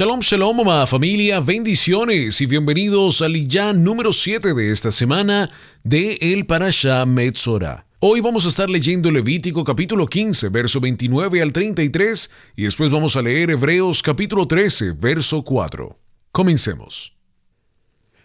Shalom, shalom, mamá, familia, bendiciones y bienvenidos al ya número 7 de esta semana de El Parashah Metzora. Hoy vamos a estar leyendo Levítico capítulo 15, verso 29 al 33 y después vamos a leer Hebreos capítulo 13, verso 4. Comencemos.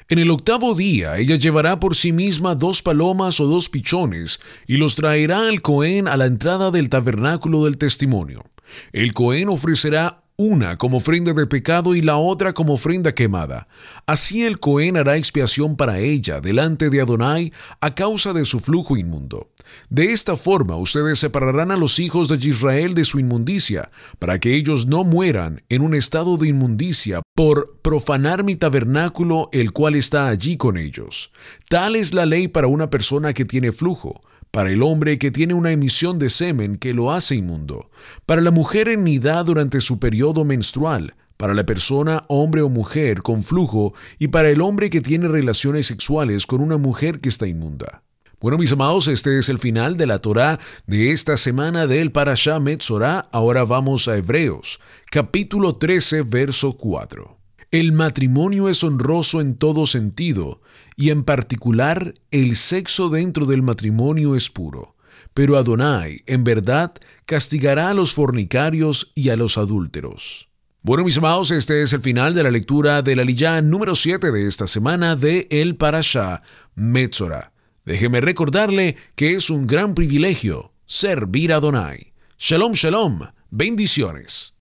En el octavo día ella llevará por sí misma dos palomas o dos pichones y los traerá al Cohen a la entrada del tabernáculo del testimonio. El Cohen ofrecerá una como ofrenda de pecado y la otra como ofrenda quemada. Así el Cohen hará expiación para ella delante de Adonai a causa de su flujo inmundo. De esta forma ustedes separarán a los hijos de Israel de su inmundicia, para que ellos no mueran en un estado de inmundicia por profanar mi tabernáculo el cual está allí con ellos. Tal es la ley para una persona que tiene flujo para el hombre que tiene una emisión de semen que lo hace inmundo. Para la mujer en nidad durante su periodo menstrual. Para la persona, hombre o mujer, con flujo. Y para el hombre que tiene relaciones sexuales con una mujer que está inmunda. Bueno, mis amados, este es el final de la Torá de esta semana del Parashá Metzorah. Ahora vamos a Hebreos, capítulo 13, verso 4. El matrimonio es honroso en todo sentido, y en particular el sexo dentro del matrimonio es puro. Pero Adonai, en verdad, castigará a los fornicarios y a los adúlteros. Bueno, mis amados, este es el final de la lectura de la lilla número 7 de esta semana de El Parashá Metzora. Déjeme recordarle que es un gran privilegio servir a Adonai. Shalom, shalom, bendiciones.